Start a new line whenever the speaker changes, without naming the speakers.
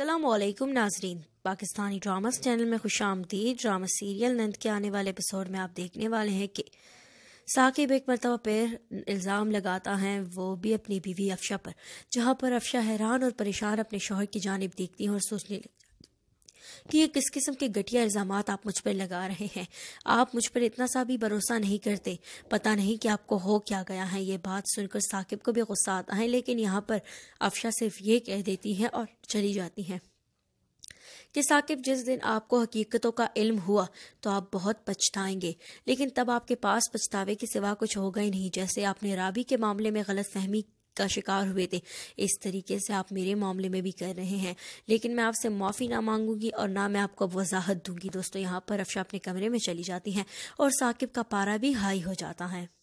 असलम नाजरीन Pakistani dramas channel में खुश आमदी ड्रामा सीरियल नंद के आने वाले एपिसोड में आप देखने वाले हैं कि साकिब एक मरतबा पैर इल्ज़ाम लगाता है वो भी अपनी बीवी अफशा पर जहाँ पर अफशा हैरान और परेशान अपने शोहर की जानब देखती है और सोचने लगती कि ये किस किस्म के घटिया इल्ज़ाम आप मुझ पर लगा रहे हैं आप मुझ पर इतना सा भी भरोसा नहीं करते पता नहीं कि आपको हो क्या गया है ये बात सुनकर साकिब को भी गुस्सा आता है लेकिन यहाँ पर अफशा सिर्फ ये कह देती है और चली जाती हैं कि साकिब जिस दिन आपको हकीकतों का इल्म हुआ तो आप बहुत पछताएंगे लेकिन तब आपके पास पछतावे के सिवा कुछ होगा ही नहीं जैसे आपने राबी के मामले में गलत फहमी का शिकार हुए थे इस तरीके से आप मेरे मामले में भी कर रहे हैं लेकिन मैं आपसे माफ़ी ना मांगूंगी और ना मैं आपको वजाहत दूंगी दोस्तों यहाँ पर अफशा अपने कमरे में चली जाती हैं और साकिब का पारा भी हाई हो जाता है